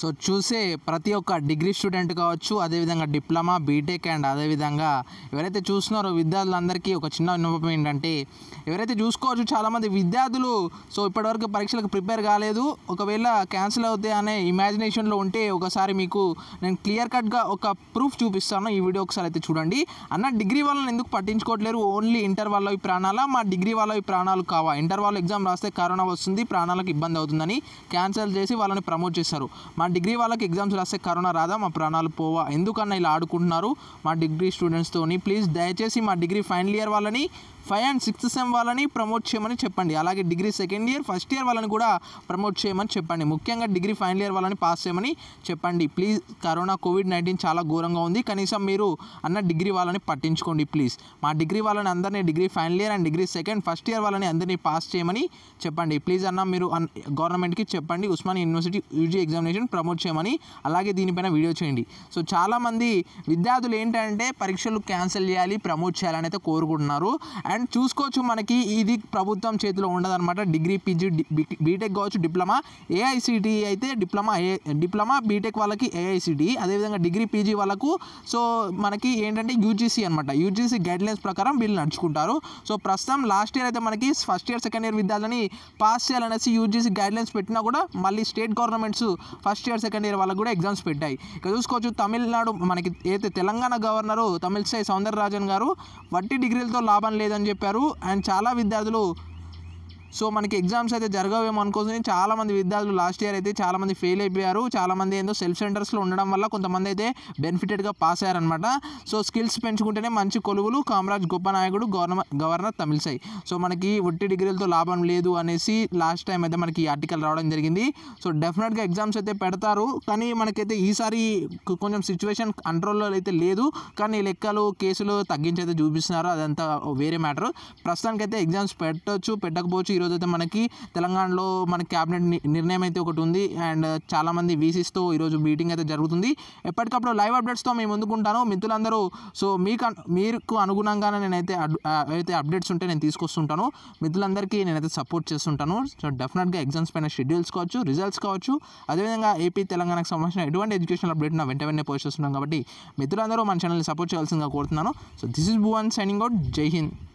so చూసే ప్రతి ఒక్క డిగ్రీ స్టూడెంట్ కావచ్చు అదేవిధంగా డిప్లొమా బీటెక్ అండ్ అదేవిధంగా ఎవరైతే చూస్తున్నారో విద్యార్థులందరికీ ఒక చిన్న విన్నపం ఏంటంటే ఎవరైతే చూసుకోవచ్చు చాలామంది విద్యార్థులు సో ఇప్పటివరకు పరీక్షలకు ప్రిపేర్ కాలేదు ఒకవేళ క్యాన్సిల్ అవుతాయి అనే ఇమాజినేషన్లో ఉంటే ఒకసారి మీకు నేను క్లియర్ కట్గా ఒక ప్రూఫ్ చూపిస్తాను ఈ వీడియో ఒకసారి అయితే చూడండి అన్న డిగ్రీ వాళ్ళని ఎందుకు పట్టించుకోవట్లేరు ఓన్లీ ఇంటర్ వాళ్ళవి ప్రాణాలా మా డిగ్రీ వాళ్ళవి ప్రాణాలు కావా ఇంటర్ వాళ్ళు ఎగ్జామ్ రాస్తే కరోనా వస్తుంది ప్రాణాలకు ఇబ్బంది అవుతుందని క్యాన్సిల్ చేసి వాళ్ళని ప్రమోట్ చేస్తారు మా డిగ్రీ వాళ్ళకి ఎగ్జామ్స్ రాస్తే కరోనా రాదా మా ప్రాణాలు పోవా ఎందుకన్నా ఇలా ఆడుకుంటున్నారు మా డిగ్రీ స్టూడెంట్స్తోని ప్లీజ్ దయచేసి మా డిగ్రీ ఫైనల్ ఇయర్ వాళ్ళని ఫైవ్ అండ్ సిక్స్త్ సెమ్ వాళ్ళని ప్రమోట్ చేయమని చెప్పండి అలాగే degree second year first year వాళ్ళని కూడా ప్రమోట్ చేయమని చెప్పండి ముఖ్యంగా డిగ్రీ ఫైనల్ ఇయర్ వాళ్ళని పాస్ చేయమని చెప్పండి ప్లీజ్ కరోనా కోవిడ్ నైన్టీన్ చాలా ఘోరంగా ఉంది కనీసం మీరు అన్న డిగ్రీ వాళ్ళని పట్టించుకోండి ప్లీజ్ మా డిగ్రీ వాళ్ళని అందరినీ degree final year and degree second first year వాళ్ళని అందరినీ పాస్ చేయమని చెప్పండి ప్లీజ్ అన్న మీరు గవర్నమెంట్కి చెప్పండి Osman university UG examination promote చేయమని అలాగే దీనిపైన వీడియో చేయండి సో చాలామంది విద్యార్థులు ఏంటంటే పరీక్షలు క్యాన్సిల్ చేయాలి ప్రమోట్ చేయాలని అయితే కోరుకుంటున్నారు అండ్ చూసుకోవచ్చు మనకి ఇది ప్రభుత్వం చేతిలో ఉండదన్నమాట డిగ్రీ పీజీ బీటెక్ కావచ్చు డిప్లొమా ఏఐసిటి e అయితే డిప్లొమా ఏ డిప్లొమా బీటెక్ వాళ్ళకి ఏఐసిటీ e, అదేవిధంగా డిగ్రీ పీజీ వాళ్ళకు సో మనకి ఏంటంటే యూజీసీ అనమాట యూజీసీ గైడ్లైన్స్ ప్రకారం వీళ్ళు నడుచుకుంటారు సో ప్రస్తుతం లాస్ట్ ఇయర్ అయితే మనకి ఫస్ట్ ఇయర్ సెకండ్ ఇయర్ విద్యార్థులని పాస్ చేయాలనేసి యూజీసీ గైడ్లైన్స్ పెట్టినా కూడా మళ్ళీ state governments first year second year వాళ్ళకు కూడా ఎగ్జామ్స్ పెట్టాయి ఇక చూసుకోవచ్చు తమిళనాడు మనకి అయితే తెలంగాణ గవర్నరు తమిళసై సౌందరరాజన్ గారు వట్టి డిగ్రీలతో లాభం లేదని చెప్పారు అండ్ చాలా విద్యార్థులు సో మనకి ఎగ్జామ్స్ అయితే జరగవేమో అనుకోని చాలామంది విద్యార్థులు లాస్ట్ ఇయర్ అయితే చాలామంది ఫెయిల్ అయిపోయారు చాలామంది ఏందో సెల్ఫ్ సెంటర్స్లో ఉండడం వల్ల కొంతమంది అయితే బెనిఫిటెడ్గా పాస్ అయ్యారనమాట సో స్కిల్స్ పెంచుకుంటేనే మంచి కొలువులు కామరాజ్ గొప్ప నాయకుడు గవర్నమెంట్ గవర్నర్ తమిళసై సో మనకి ఒట్టి డిగ్రీలతో లాభం లేదు అనేసి లాస్ట్ టైం అయితే మనకి ఆర్టికల్ రావడం జరిగింది సో డెఫినెట్గా ఎగ్జామ్స్ అయితే పెడతారు కానీ మనకైతే ఈసారి కొంచెం సిచ్యువేషన్ కంట్రోల్లో అయితే లేదు కానీ లెక్కలు కేసులు తగ్గించి అయితే చూపిస్తున్నారు అదంతా వేరే మ్యాటర్ ప్రస్తుతానికైతే ఎగ్జామ్స్ పెట్టవచ్చు పెట్టకపోవచ్చు ఈరోజు అయితే మనకి తెలంగాణలో మన క్యాబినెట్ నిర్ణయం అయితే ఒకటి ఉంది అండ్ చాలామంది వీసీస్తో ఈరోజు మీటింగ్ అయితే జరుగుతుంది ఎప్పటికప్పుడు లైవ్ అప్డేట్స్తో మేము ముందుకుంటాను మిత్రులందరూ సో మీకు మీకు అనుగుణంగానే నేనైతే అయితే అప్డేట్స్ ఉంటే నేను తీసుకొస్తుంటాను మిత్రులందరికీ నేనైతే సపోర్ట్ చేస్తుంటాను సో డెఫినెట్గా ఎగ్జామ్స్ పైన షెడ్యూల్స్ కావచ్చు రిజల్ట్స్ కావచ్చు అదేవిధంగా ఏపీ తెలంగాణకు సంబంధించిన ఎటువంటి ఎడ్యుకేషన్ అప్డేట్ నా వెంట వెంటనే పోస్ట్ చేస్తున్నాం కాబట్టి మిత్రులందరూ మన ఛానల్ని సపోర్ట్ చేయాల్సిందిగా కోరుతున్నాను so this is Bhuvan signing out జై హింద్